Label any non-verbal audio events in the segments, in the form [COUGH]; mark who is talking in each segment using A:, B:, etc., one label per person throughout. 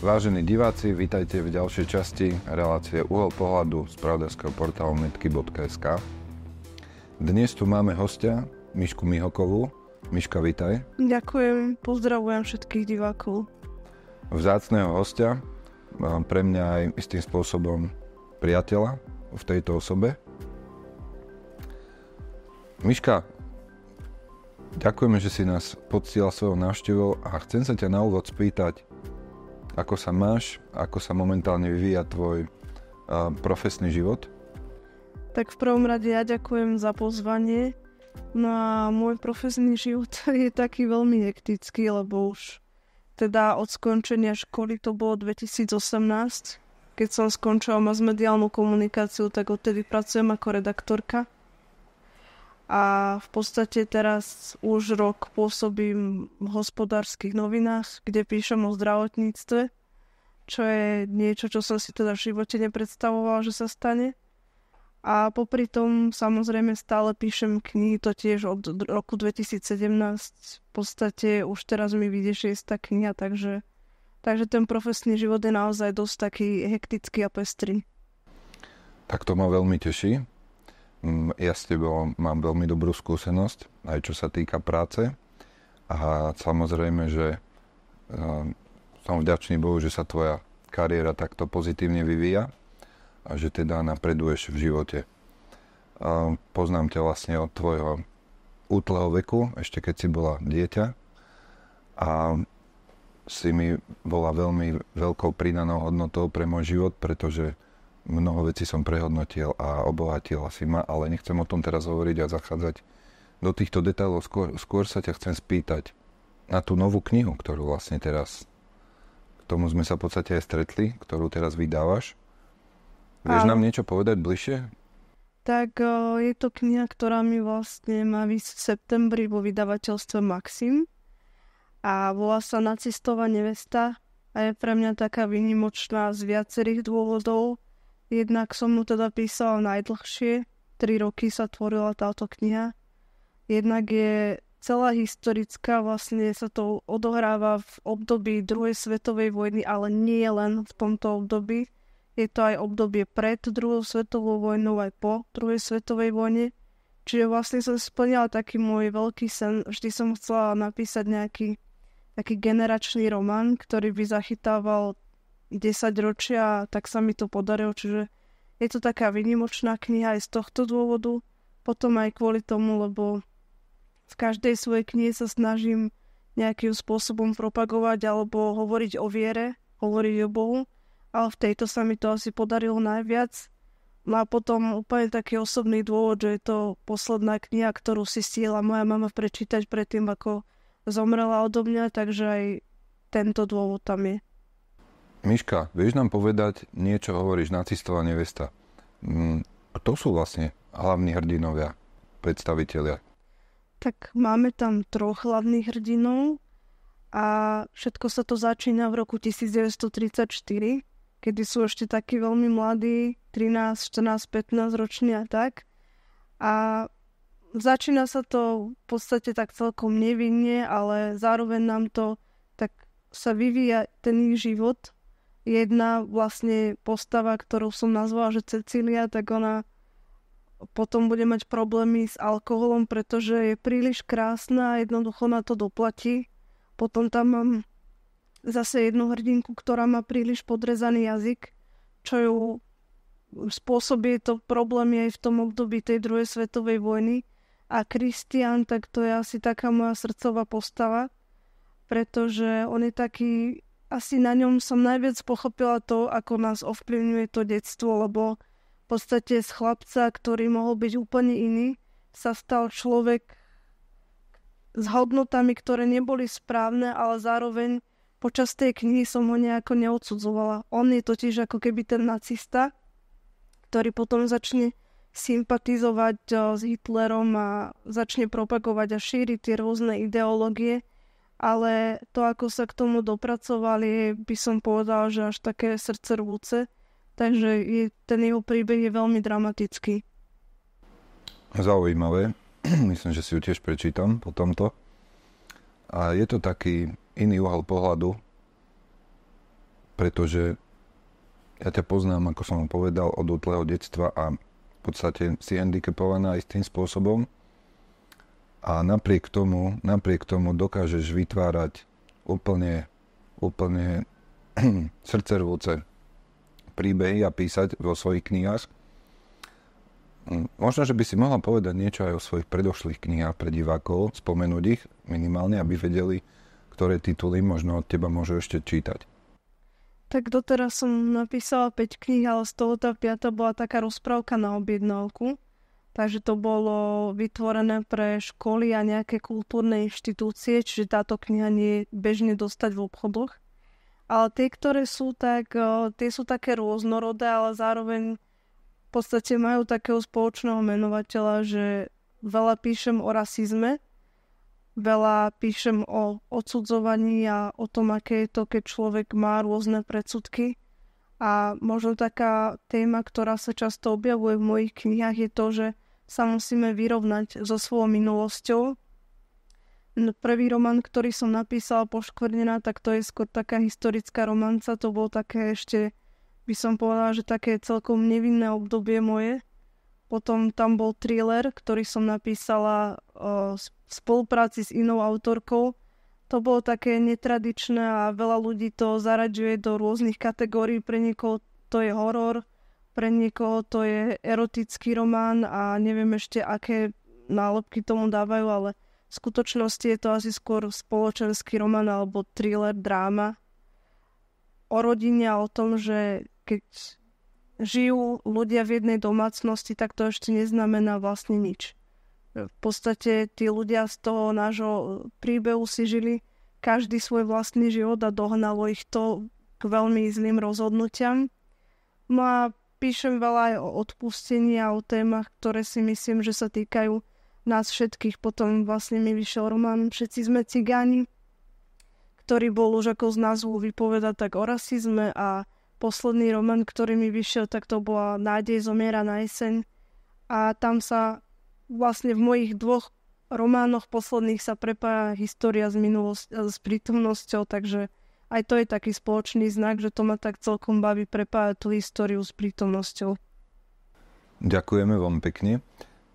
A: Vážení diváci, vítajte v ďalšej časti relácie Uhol pohľadu z pravdeského portálu netky.sk. Dnes tu máme hostia, Mišku Mihokovú. Miška, vítaj.
B: Ďakujem, pozdravujem všetkých divákov.
A: Vzácného hostia, eh, pre mňa aj istým spôsobom priateľa v tejto osobe. Miška, ďakujeme, že si nás poctila svojou návštevou a chcem sa ťa na úvod spýtať, ako sa máš, ako sa momentálne vyvíja tvoj uh, profesný život?
B: Tak v prvom rade ja ďakujem za pozvanie. No a môj profesný život [LAUGHS] je taký veľmi hektický, lebo už teda od skončenia školy to bolo 2018, keď som skončila masmediálnu komunikáciu, tak odtedy pracujem ako redaktorka a v podstate teraz už rok pôsobím v hospodárskych novinách, kde píšem o zdravotníctve, čo je niečo, čo som si teda v živote nepredstavoval, že sa stane. A popri tom samozrejme stále píšem knihy, to tiež od roku 2017. V podstate už teraz mi vyjde šiesta kniha, takže, takže ten profesný život je naozaj dosť taký hektický a pestrý.
A: Tak to ma veľmi teší. Mm, ja s tebou mám veľmi dobrú skúsenosť, aj čo sa týka práce. A samozrejme, že ehm, som vďačný Bohu, že sa tvoja kariéra takto pozitívne vyvíja a že teda napreduješ v živote. A ehm, poznám ťa vlastne od tvojho útleho veku, ešte keď si bola dieťa a si mi bola veľmi veľkou pridanou hodnotou pre môj život, pretože mnoho vecí som prehodnotil a obohatil asi ma, ale nechcem o tom teraz hovoriť a zachádzať do týchto detailov. Skôr, skôr sa ťa chcem spýtať na tú novú knihu, ktorú vlastne teraz, k tomu sme sa v podstate aj stretli, ktorú teraz vydávaš. Vieš a... nám niečo povedať bližšie?
B: Tak je to kniha, ktorá mi vlastne má vysť v septembri vo vydavateľstve Maxim a volá sa Nacistová nevesta a je pre mňa taká vynimočná z viacerých dôvodov. Jednak som mu teda písala najdlhšie, tri roky sa tvorila táto kniha. Jednak je celá historická, vlastne sa to odohráva v období druhej svetovej vojny, ale nie len v tomto období. Je to aj obdobie pred druhou svetovou vojnou, aj po druhej svetovej vojne. Čiže vlastne som splnila taký môj veľký sen. Vždy som chcela napísať nejaký taký generačný román, ktorý by zachytával 10 ročia, tak sa mi to podarilo, čiže je to taká vynimočná kniha aj z tohto dôvodu, potom aj kvôli tomu, lebo v každej svojej knihe sa snažím nejakým spôsobom propagovať alebo hovoriť o viere, hovoriť o Bohu, ale v tejto sa mi to asi podarilo najviac. No a potom úplne taký osobný dôvod, že je to posledná kniha, ktorú si stiela moja mama prečítať predtým, ako zomrela odo mňa, takže aj tento dôvod tam je.
A: Miška, vieš nám povedať niečo, hovoríš nacistová nevesta. Kto mm, sú vlastne hlavní hrdinovia, predstavitelia?
B: Tak máme tam troch hlavných hrdinov a všetko sa to začína v roku 1934, kedy sú ešte takí veľmi mladí, 13, 14, 15 roční a tak. A začína sa to v podstate tak celkom nevinne, ale zároveň nám to tak sa vyvíja ten ich život jedna vlastne postava, ktorú som nazvala, že Cecília, tak ona potom bude mať problémy s alkoholom, pretože je príliš krásna a jednoducho na to doplatí. Potom tam mám zase jednu hrdinku, ktorá má príliš podrezaný jazyk, čo ju spôsobí to problémy aj v tom období tej druhej svetovej vojny. A Kristian, tak to je asi taká moja srdcová postava, pretože on je taký asi na ňom som najviac pochopila to, ako nás ovplyvňuje to detstvo, lebo v podstate z chlapca, ktorý mohol byť úplne iný, sa stal človek s hodnotami, ktoré neboli správne, ale zároveň počas tej knihy som ho nejako neodsudzovala. On je totiž ako keby ten nacista, ktorý potom začne sympatizovať s Hitlerom a začne propagovať a šíriť tie rôzne ideológie, ale to, ako sa k tomu dopracovali, by som povedala, že až také srdce rúce. Takže je, ten jeho príbeh je veľmi dramatický.
A: Zaujímavé. [CLEARS THROAT] Myslím, že si ju tiež prečítam po tomto. A je to taký iný uhol pohľadu, pretože ja ťa poznám, ako som povedal, od útleho detstva a v podstate si handicapovaná istým spôsobom, a napriek tomu, napriek tomu dokážeš vytvárať úplne, úplne [CLEARS THROAT] srdcervúce príbehy a písať vo svojich knihách. Mm, možno, že by si mohla povedať niečo aj o svojich predošlých knihách pre divákov, spomenúť ich minimálne, aby vedeli, ktoré tituly možno od teba môžu ešte čítať.
B: Tak doteraz som napísala 5 kníh, ale z toho tá 5 bola taká rozprávka na objednávku Takže to bolo vytvorené pre školy a nejaké kultúrne inštitúcie, čiže táto kniha nie je bežne dostať v obchodoch. Ale tie, ktoré sú tak, e, tie sú také rôznorodé, ale zároveň v podstate majú takého spoločného menovateľa, že veľa píšem o rasizme, veľa píšem o odsudzovaní a o tom, aké je to, keď človek má rôzne predsudky a možno taká téma, ktorá sa často objavuje v mojich knihách, je to, že sa musíme vyrovnať so svojou minulosťou. Prvý román, ktorý som napísala poškvrnená, tak to je skôr taká historická romanca. To bolo také ešte, by som povedala, že také celkom nevinné obdobie moje. Potom tam bol thriller, ktorý som napísala v spolupráci s inou autorkou, to bolo také netradičné a veľa ľudí to zaraďuje do rôznych kategórií. Pre niekoho to je horor, pre niekoho to je erotický román a neviem ešte, aké nálepky tomu dávajú, ale v skutočnosti je to asi skôr spoločenský román alebo thriller, dráma o rodine a o tom, že keď žijú ľudia v jednej domácnosti, tak to ešte neznamená vlastne nič v podstate tí ľudia z toho nášho príbehu si žili každý svoj vlastný život a dohnalo ich to k veľmi zlým rozhodnutiam. No a píšem veľa aj o odpustení a o témach, ktoré si myslím, že sa týkajú nás všetkých. Potom vlastne mi vyšiel román Všetci sme cigáni, ktorý bol už ako z názvu vypovedať tak o rasizme a posledný román, ktorý mi vyšiel, tak to bola Nádej zomiera na jeseň. A tam sa vlastne v mojich dvoch románoch posledných sa prepája história s, minulosť, eh, s prítomnosťou, takže aj to je taký spoločný znak, že to ma tak celkom baví prepájať tú históriu s prítomnosťou.
A: Ďakujeme vám pekne.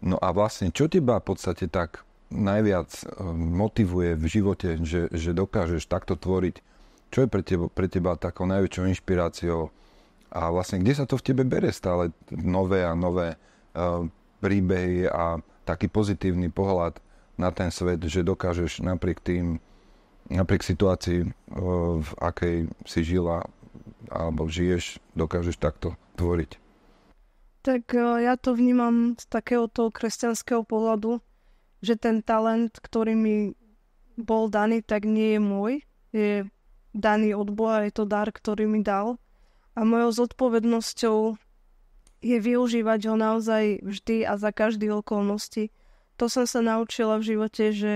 A: No a vlastne, čo teba v podstate tak najviac eh, motivuje v živote, že, že dokážeš takto tvoriť? Čo je pre teba, pre teba takou najväčšou inšpiráciou? A vlastne, kde sa to v tebe bere stále nové a nové? Eh, príbehy a taký pozitívny pohľad na ten svet, že dokážeš napriek tým, napriek situácii, v akej si žila alebo žiješ, dokážeš takto tvoriť.
B: Tak ja to vnímam z takéhoto kresťanského pohľadu, že ten talent, ktorý mi bol daný, tak nie je môj. Je daný od Boha, je to dar, ktorý mi dal. A mojou zodpovednosťou je využívať ho naozaj vždy a za každých okolnosti. To som sa naučila v živote, že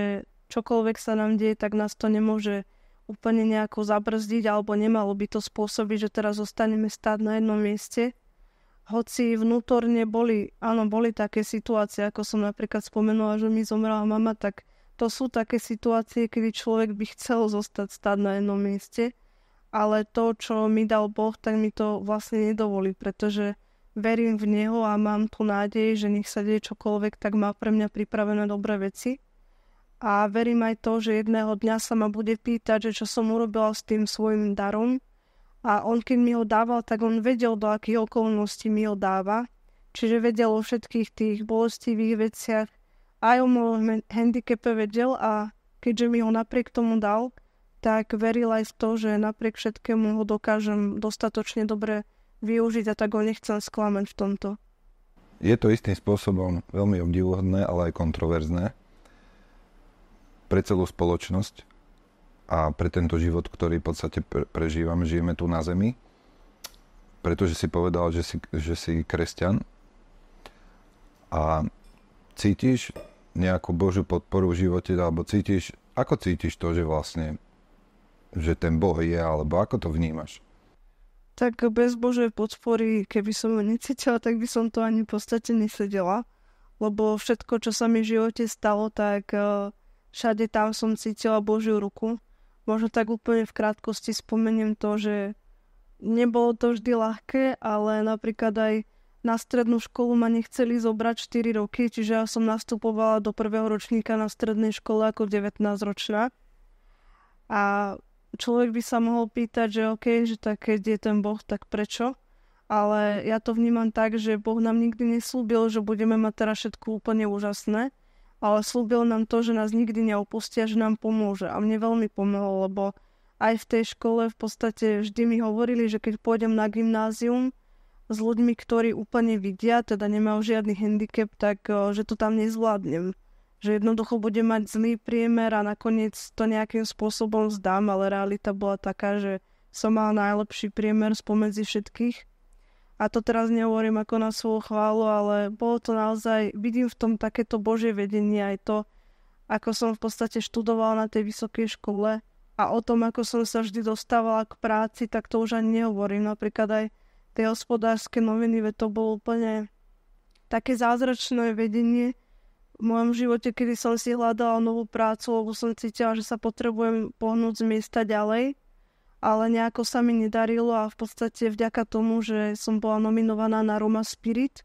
B: čokoľvek sa nám deje, tak nás to nemôže úplne nejako zabrzdiť alebo nemalo by to spôsobiť, že teraz zostaneme stáť na jednom mieste. Hoci vnútorne boli, áno, boli také situácie, ako som napríklad spomenula, že mi zomrela mama, tak to sú také situácie, kedy človek by chcel zostať stáť na jednom mieste, ale to, čo mi dal Boh, tak mi to vlastne nedovolí, pretože verím v Neho a mám tu nádej, že nech sa deje čokoľvek, tak má pre mňa pripravené dobré veci. A verím aj to, že jedného dňa sa ma bude pýtať, že čo som urobila s tým svojim darom. A on, keď mi ho dával, tak on vedel, do akých okolností mi ho dáva. Čiže vedel o všetkých tých bolestivých veciach. Aj o mojom handicape vedel a keďže mi ho napriek tomu dal, tak veril aj v to, že napriek všetkému ho dokážem dostatočne dobre využiť a tak ho nechcem sklamať v tomto.
A: Je to istým spôsobom veľmi obdivuhodné, ale aj kontroverzné pre celú spoločnosť a pre tento život, ktorý v podstate prežívame, žijeme tu na Zemi, pretože si povedal, že si, že si kresťan a cítiš nejakú Božiu podporu v živote, alebo cítiš, ako cítiš to, že vlastne, že ten Boh je, alebo ako to vnímaš?
B: tak bez Božej podpory, keby som ho necítila, tak by som to ani v podstate nesedela. Lebo všetko, čo sa mi v živote stalo, tak eh, všade tam som cítila Božiu ruku. Možno tak úplne v krátkosti spomeniem to, že nebolo to vždy ľahké, ale napríklad aj na strednú školu ma nechceli zobrať 4 roky, čiže ja som nastupovala do prvého ročníka na strednej škole ako 19-ročná. A človek by sa mohol pýtať, že OK, že tak keď je ten Boh, tak prečo? Ale mhm. ja to vnímam tak, že Boh nám nikdy neslúbil, že budeme mať teraz všetko úplne úžasné, ale slúbil nám to, že nás nikdy neopustia, že nám pomôže. A mne veľmi pomohol, lebo aj v tej škole v podstate vždy mi hovorili, že keď pôjdem na gymnázium s ľuďmi, ktorí úplne vidia, teda nemajú žiadny handicap, tak že to tam nezvládnem že jednoducho bude mať zlý priemer a nakoniec to nejakým spôsobom zdám, ale realita bola taká, že som mal najlepší priemer spomedzi všetkých. A to teraz nehovorím ako na svoju chválu, ale bolo to naozaj, vidím v tom takéto Božie vedenie aj to, ako som v podstate študovala na tej vysokej škole a o tom, ako som sa vždy dostávala k práci, tak to už ani nehovorím. Napríklad aj tie hospodárske noviny, to bolo úplne také zázračné vedenie, v mojom živote, kedy som si hľadala novú prácu, lebo som cítila, že sa potrebujem pohnúť z miesta ďalej, ale nejako sa mi nedarilo a v podstate vďaka tomu, že som bola nominovaná na Roma Spirit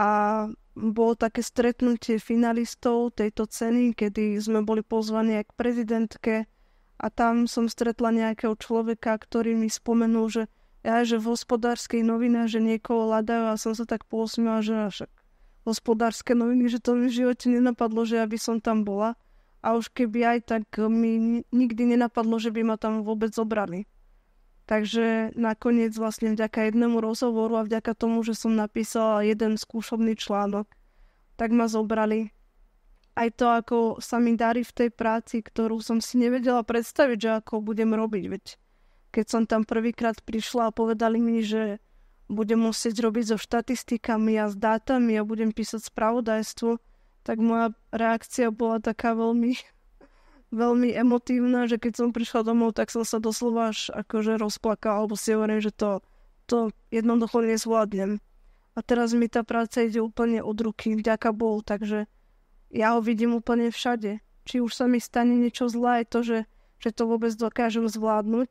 B: a bolo také stretnutie finalistov tejto ceny, kedy sme boli pozvaní aj k prezidentke a tam som stretla nejakého človeka, ktorý mi spomenul, že ja, že v hospodárskej novinách, že niekoho hľadajú a som sa tak pousmiela, že však hospodárske noviny, že to mi v živote nenapadlo, že aby som tam bola. A už keby aj tak mi nikdy nenapadlo, že by ma tam vôbec zobrali. Takže nakoniec vlastne vďaka jednému rozhovoru a vďaka tomu, že som napísala jeden skúšobný článok, tak ma zobrali. Aj to, ako sa mi darí v tej práci, ktorú som si nevedela predstaviť, že ako budem robiť. Veď keď som tam prvýkrát prišla a povedali mi, že budem musieť robiť so štatistikami a s dátami a budem písať spravodajstvo, tak moja reakcia bola taká veľmi, [LAUGHS] veľmi emotívna, že keď som prišla domov, tak som sa doslova až akože rozplakala, alebo si hovorím, že to, to jednoducho nezvládnem. A teraz mi tá práca ide úplne od ruky, vďaka Bohu, takže ja ho vidím úplne všade. Či už sa mi stane niečo zlé, je to, že, že to vôbec dokážem zvládnuť,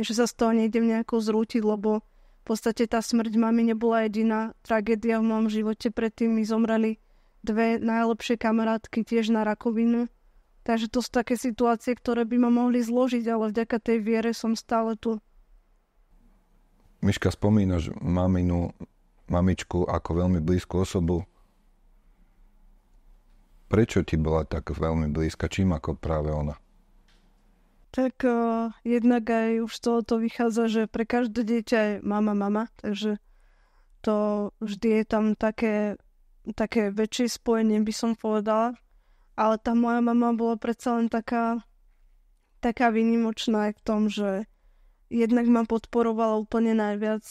B: že sa z toho nejdem nejako zrútiť, lebo v podstate tá smrť mami nebola jediná tragédia v mojom živote. Predtým mi zomreli dve najlepšie kamarátky tiež na rakovinu. Takže to sú také situácie, ktoré by ma mohli zložiť, ale vďaka tej viere som stále tu.
A: Miška, spomínaš maminu, mamičku ako veľmi blízku osobu. Prečo ti bola tak veľmi blízka? Čím ako práve ona?
B: Tak uh, jednak aj už z toho to vychádza, že pre každé dieťa je mama, mama, takže to vždy je tam také, také väčšie spojenie, by som povedala. Ale tá moja mama bola predsa len taká, taká vynimočná aj v tom, že jednak ma podporovala úplne najviac.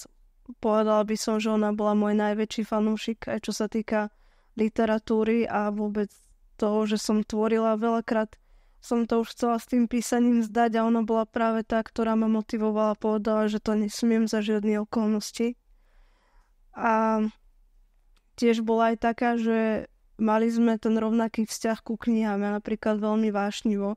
B: Povedala by som, že ona bola môj najväčší fanúšik, aj čo sa týka literatúry a vôbec toho, že som tvorila veľakrát som to už chcela s tým písaním zdať a ona bola práve tá, ktorá ma motivovala, povedala, že to nesmiem za žiadne okolnosti. A tiež bola aj taká, že mali sme ten rovnaký vzťah ku knihám. Ja napríklad veľmi vášnivo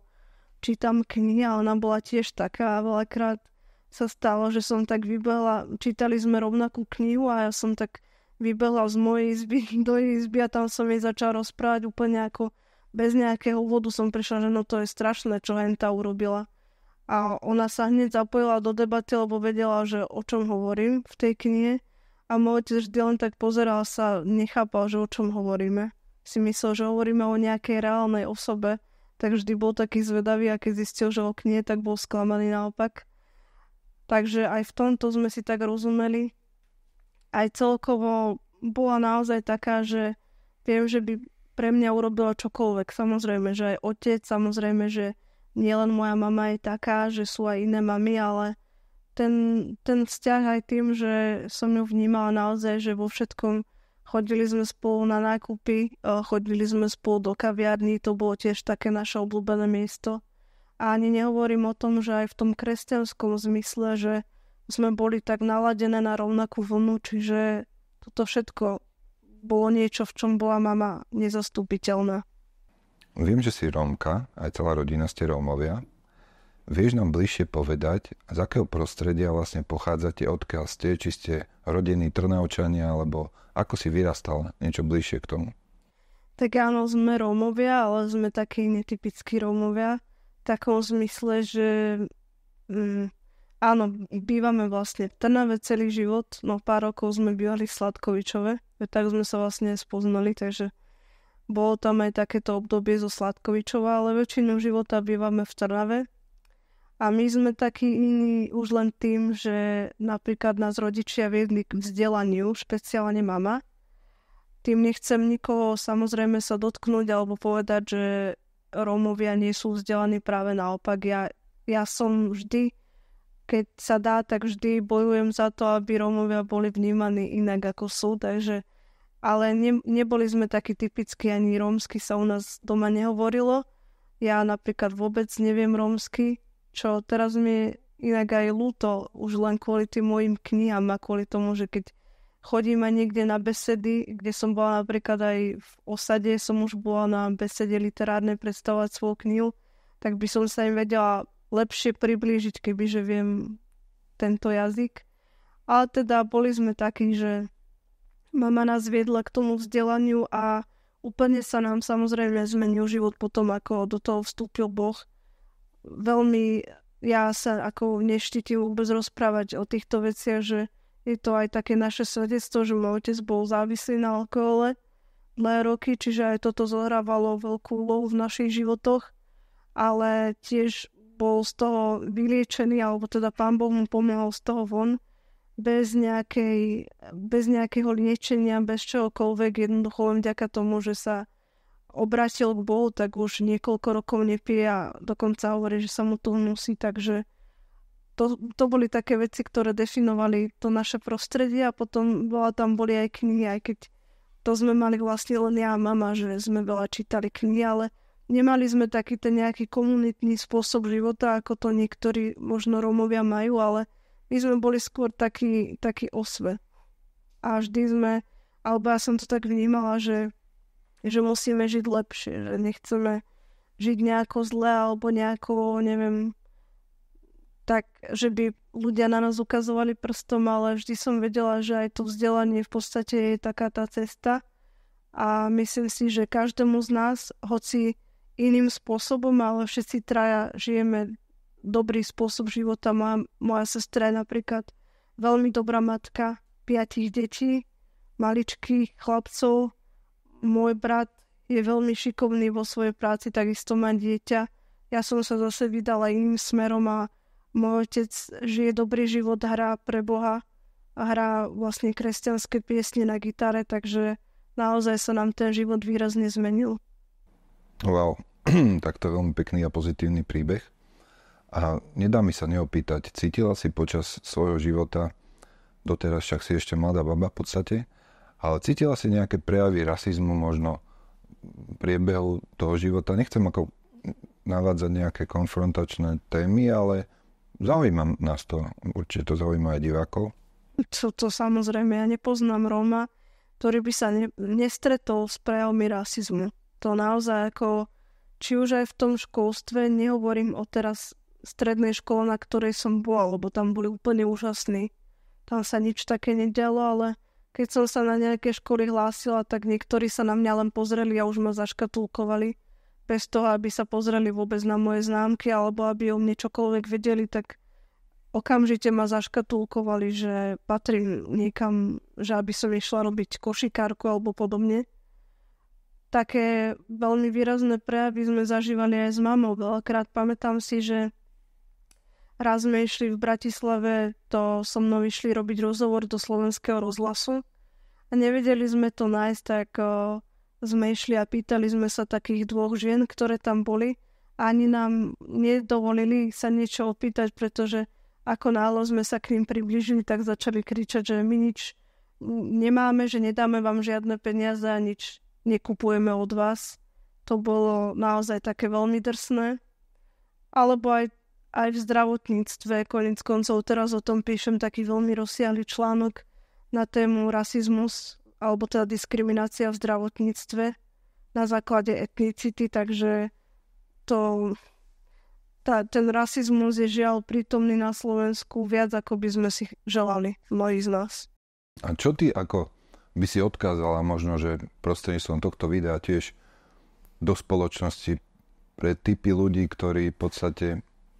B: čítam knihy a ona bola tiež taká a veľakrát sa stalo, že som tak vybehla, čítali sme rovnakú knihu a ja som tak vybehla z mojej izby [LAUGHS] do jej izby a tam som jej začala rozprávať úplne ako bez nejakého úvodu som prišla, že no to je strašné, čo Henta urobila. A ona sa hneď zapojila do debaty, lebo vedela, že o čom hovorím v tej knihe. A môj otec vždy len tak pozeral sa, nechápal, že o čom hovoríme. Si myslel, že hovoríme o nejakej reálnej osobe, tak vždy bol taký zvedavý a keď zistil, že o knihe, tak bol sklamaný naopak. Takže aj v tomto sme si tak rozumeli. Aj celkovo bola naozaj taká, že viem, že by pre mňa urobila čokoľvek. Samozrejme, že aj otec, samozrejme, že nielen moja mama je taká, že sú aj iné mamy, ale ten, ten vzťah aj tým, že som ju vnímala naozaj, že vo všetkom chodili sme spolu na nákupy, e, chodili sme spolu do kaviarní, to bolo tiež také naše obľúbené miesto. A ani nehovorím o tom, že aj v tom kresťanskom zmysle, že sme boli tak naladené na rovnakú vlnu, čiže toto všetko bolo niečo, v čom bola mama nezastupiteľná.
A: Viem, že si Rómka, aj celá rodina ste Rómovia. Vieš nám bližšie povedať, z akého prostredia vlastne pochádzate, odkiaľ ste, či ste rodení Trnaučania, alebo ako si vyrastal niečo bližšie k tomu?
B: Tak áno, sme Rómovia, ale sme takí netypickí Rómovia. V takom zmysle, že mm, Áno, bývame vlastne v Trnave celý život, no pár rokov sme bývali v Sladkovičove, tak sme sa vlastne spoznali, takže bolo tam aj takéto obdobie zo Sladkovičova, ale väčšinu života bývame v Trnave. A my sme takí iní už len tým, že napríklad nás rodičia viedli k vzdelaniu, špeciálne mama. Tým nechcem nikoho samozrejme sa dotknúť alebo povedať, že Rómovia nie sú vzdelaní práve naopak. Ja, ja som vždy keď sa dá, tak vždy bojujem za to, aby Rómovia boli vnímaní inak ako sú, takže ale ne, neboli sme takí typickí, ani rómsky sa u nás doma nehovorilo. Ja napríklad vôbec neviem rómsky, čo teraz mi inak aj ľúto, už len kvôli tým mojim knihám a kvôli tomu, že keď chodím aj niekde na besedy, kde som bola napríklad aj v osade, som už bola na besede literárne predstavovať svoju knihu, tak by som sa im vedela lepšie priblížiť, kebyže viem tento jazyk. Ale teda boli sme takí, že mama nás viedla k tomu vzdelaniu a úplne sa nám samozrejme zmenil život potom, ako do toho vstúpil Boh. Veľmi ja sa ako neštítim vôbec rozprávať o týchto veciach, že je to aj také naše svedectvo, že môj otec bol závislý na alkohole dlhé roky, čiže aj toto zohrávalo veľkú úlohu v našich životoch, ale tiež bol z toho vyliečený, alebo teda pán Boh mu pomohol z toho von bez, nejakej, bez nejakého liečenia, bez čohokoľvek, jednoducho len vďaka tomu, že sa obratil k Bohu, tak už niekoľko rokov nepije a dokonca hovorí, že sa mu to hnusí, takže to, to boli také veci, ktoré definovali to naše prostredie a potom bola, tam boli aj knihy, aj keď to sme mali vlastne len ja a mama, že sme veľa čítali knihy, ale Nemali sme taký ten nejaký komunitný spôsob života, ako to niektorí možno Rómovia majú, ale my sme boli skôr taký, taký osve. A vždy sme, alebo ja som to tak vnímala, že, že musíme žiť lepšie, že nechceme žiť nejako zle alebo nejako, neviem, tak, že by ľudia na nás ukazovali prstom, ale vždy som vedela, že aj to vzdelanie v podstate je taká tá cesta. A myslím si, že každému z nás, hoci iným spôsobom, ale všetci traja žijeme dobrý spôsob života. Má, moja sestra je napríklad veľmi dobrá matka piatich detí, maličkých chlapcov. Môj brat je veľmi šikovný vo svojej práci, takisto má dieťa. Ja som sa zase vydala iným smerom a môj otec žije dobrý život, hrá pre Boha a hrá vlastne kresťanské piesne na gitare, takže naozaj sa nám ten život výrazne zmenil.
A: Wow, [CLEARS THROAT] tak to je veľmi pekný a pozitívny príbeh. A nedá mi sa neopýtať, cítila si počas svojho života, doteraz však si ešte mladá baba v podstate, ale cítila si nejaké prejavy rasizmu možno priebehu toho života. Nechcem ako navádzať nejaké konfrontačné témy, ale zaujíma nás to. Určite to zaujíma aj divákov. To, to
B: samozrejme, ja nepoznám Róma, ktorý by sa ne, nestretol s prejavmi rasizmu to naozaj ako, či už aj v tom školstve, nehovorím o teraz strednej škole, na ktorej som bola, lebo tam boli úplne úžasní. Tam sa nič také nedialo, ale keď som sa na nejaké školy hlásila, tak niektorí sa na mňa len pozreli a už ma zaškatulkovali. Bez toho, aby sa pozreli vôbec na moje známky alebo aby o mne čokoľvek vedeli, tak okamžite ma zaškatulkovali, že patrím niekam, že aby som išla robiť košikárku alebo podobne také veľmi výrazné prejavy sme zažívali aj s mamou. Veľakrát pamätám si, že raz sme išli v Bratislave, to so mnou išli robiť rozhovor do slovenského rozhlasu a nevedeli sme to nájsť, tak o, sme išli a pýtali sme sa takých dvoch žien, ktoré tam boli a ani nám nedovolili sa niečo opýtať, pretože ako nálo sme sa k ním priblížili, tak začali kričať, že my nič nemáme, že nedáme vám žiadne peniaze a nič nekupujeme od vás. To bolo naozaj také veľmi drsné. Alebo aj, aj v zdravotníctve, konec koncov teraz o tom píšem taký veľmi rozsiahly článok na tému rasizmus alebo teda diskriminácia v zdravotníctve na základe etnicity, takže to, tá, ten rasizmus je žiaľ prítomný na Slovensku viac, ako by sme si želali, mnohí z nás.
A: A čo ty ako by si odkázala možno, že prostredníctvom tohto videa tiež do spoločnosti pre typy ľudí, ktorí v podstate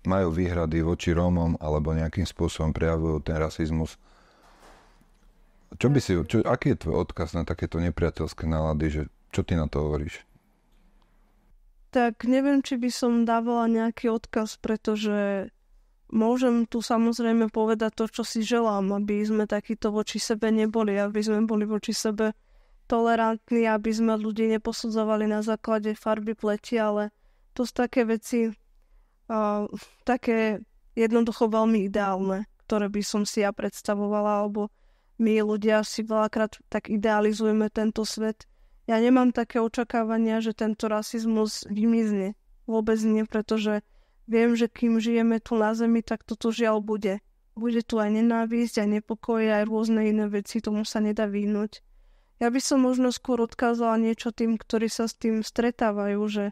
A: majú výhrady voči Rómom alebo nejakým spôsobom prejavujú ten rasizmus. Čo by si, čo, aký je tvoj odkaz na takéto nepriateľské nálady, že čo ty na to hovoríš?
B: Tak neviem, či by som dávala nejaký odkaz, pretože Môžem tu samozrejme povedať to, čo si želám, aby sme takýto voči sebe neboli, aby sme boli voči sebe tolerantní, aby sme ľudí neposudzovali na základe farby pleti, ale to sú také veci, uh, také jednoducho veľmi ideálne, ktoré by som si ja predstavovala, alebo my ľudia si veľakrát tak idealizujeme tento svet. Ja nemám také očakávania, že tento rasizmus vymizne. Vôbec nie, pretože Viem, že kým žijeme tu na Zemi, tak toto žiaľ bude. Bude tu aj nenávisť, aj nepokoje, aj rôzne iné veci, tomu sa nedá vyhnúť. Ja by som možno skôr odkázala niečo tým, ktorí sa s tým stretávajú, že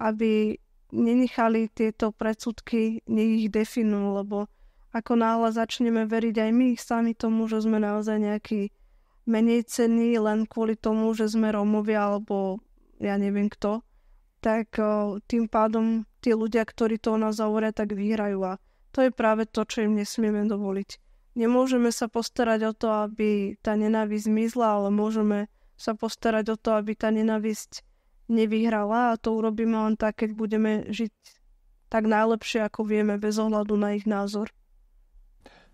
B: aby nenechali tieto predsudky, nech ich definujú, lebo ako náhle začneme veriť aj my sami tomu, že sme naozaj nejaký menej cenní len kvôli tomu, že sme Rómovia alebo ja neviem kto, tak tým pádom tí ľudia, ktorí to o nás hovoria, tak vyhrajú a to je práve to, čo im nesmieme dovoliť. Nemôžeme sa postarať o to, aby tá nenávisť zmizla, ale môžeme sa postarať o to, aby tá nenávisť nevyhrala a to urobíme len tak, keď budeme žiť tak najlepšie, ako vieme, bez ohľadu na ich názor.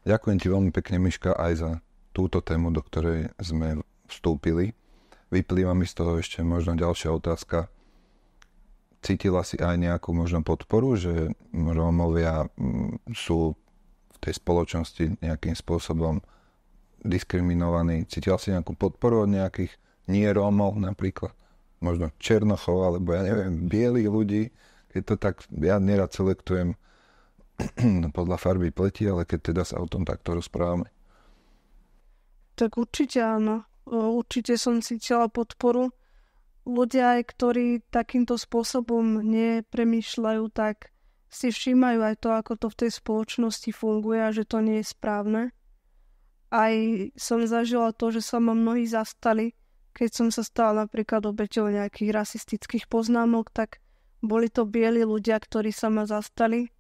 A: Ďakujem ti veľmi pekne, Miška, aj za túto tému, do ktorej sme vstúpili. Vyplýva mi z toho ešte možno ďalšia otázka, cítila si aj nejakú možno podporu, že Rómovia mm, sú v tej spoločnosti nejakým spôsobom diskriminovaní? Cítila si nejakú podporu od nejakých nie Rómov napríklad? Možno Černochov, alebo ja neviem, bielých ľudí? Keď to tak, ja nerad selektujem [CLEARS THROAT] podľa farby pleti, ale keď teda sa o tom takto rozprávame.
B: Tak určite áno. Určite som cítila podporu ľudia, ktorí takýmto spôsobom nepremýšľajú, tak si všímajú aj to, ako to v tej spoločnosti funguje a že to nie je správne. Aj som zažila to, že sa ma mnohí zastali, keď som sa stala napríklad obeťou nejakých rasistických poznámok, tak boli to bieli ľudia, ktorí sa ma zastali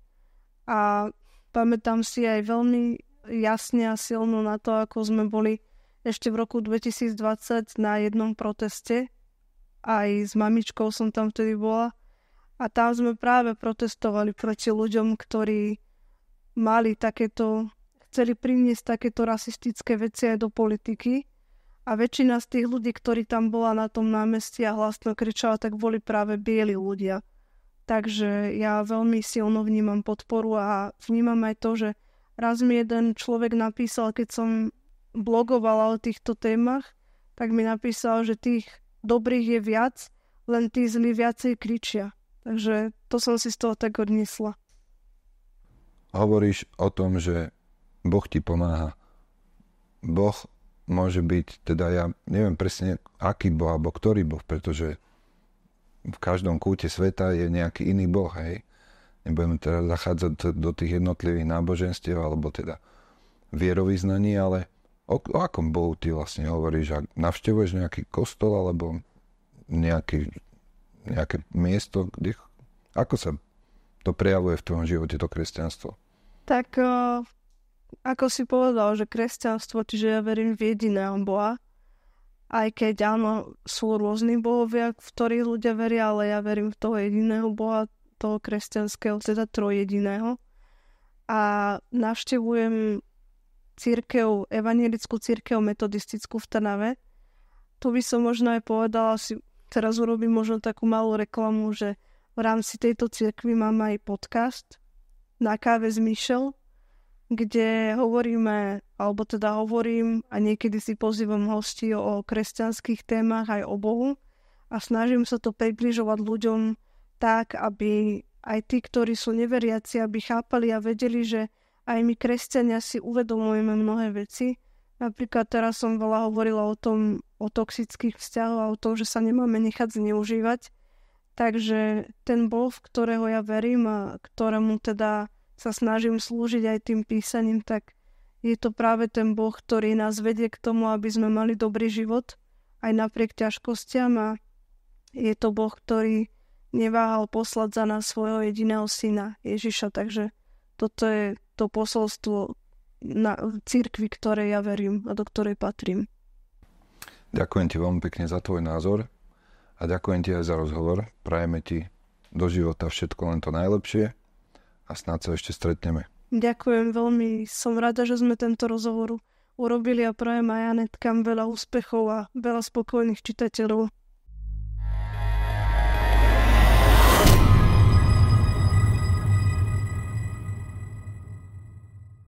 B: a pamätám si aj veľmi jasne a silno na to, ako sme boli ešte v roku 2020 na jednom proteste, aj s mamičkou som tam vtedy bola. A tam sme práve protestovali proti ľuďom, ktorí mali takéto, chceli priniesť takéto rasistické veci aj do politiky. A väčšina z tých ľudí, ktorí tam bola na tom námestí a hlasno kričala, tak boli práve bieli ľudia. Takže ja veľmi silno vnímam podporu a vnímam aj to, že raz mi jeden človek napísal, keď som blogovala o týchto témach, tak mi napísal, že tých dobrých je viac, len tí zlí viacej kričia. Takže to som si z toho tak odnesla.
A: Hovoríš o tom, že Boh ti pomáha. Boh môže byť, teda ja neviem presne, aký Boh alebo ktorý Boh, pretože v každom kúte sveta je nejaký iný Boh, hej. Nebudeme teraz zachádzať do tých jednotlivých náboženstiev alebo teda vierovýznaní, ale O, o akom Bohu ty vlastne hovoríš? ak navštevuješ nejaký kostol alebo nejaký, nejaké miesto, kde... Ako sa to prejavuje v tvojom živote, to kresťanstvo?
B: Tak o, ako si povedal, že kresťanstvo, čiže ja verím v jediného Boha. Aj keď áno, sú rôzni bohovia, v ktorých ľudia veria, ale ja verím v toho jediného Boha, toho kresťanského, teda trojediného. A navštevujem církev, evangelickú církev metodistickú v Trnave. Tu by som možno aj povedala, si teraz urobím možno takú malú reklamu, že v rámci tejto církvy mám aj podcast na káve s Michel, kde hovoríme, alebo teda hovorím a niekedy si pozývam hosti o kresťanských témach aj o Bohu a snažím sa to približovať ľuďom tak, aby aj tí, ktorí sú neveriaci, aby chápali a vedeli, že aj my kresťania si uvedomujeme mnohé veci. Napríklad teraz som veľa hovorila o tom, o toxických vzťahoch a o tom, že sa nemáme nechať zneužívať. Takže ten Boh, v ktorého ja verím a ktorému teda sa snažím slúžiť aj tým písaním, tak je to práve ten Boh, ktorý nás vedie k tomu, aby sme mali dobrý život, aj napriek ťažkostiam a je to Boh, ktorý neváhal poslať za nás svojho jediného syna Ježiša, takže toto je to posolstvo na cirkvi, ktorej ja verím a do ktorej patrím.
A: Ďakujem ti veľmi pekne za tvoj názor a ďakujem ti aj za rozhovor. Prajeme ti do života všetko len to najlepšie a snáď sa ešte stretneme.
B: Ďakujem veľmi, som rada, že sme tento rozhovor urobili a prajem aj Anetkám veľa úspechov a veľa spokojných čitateľov.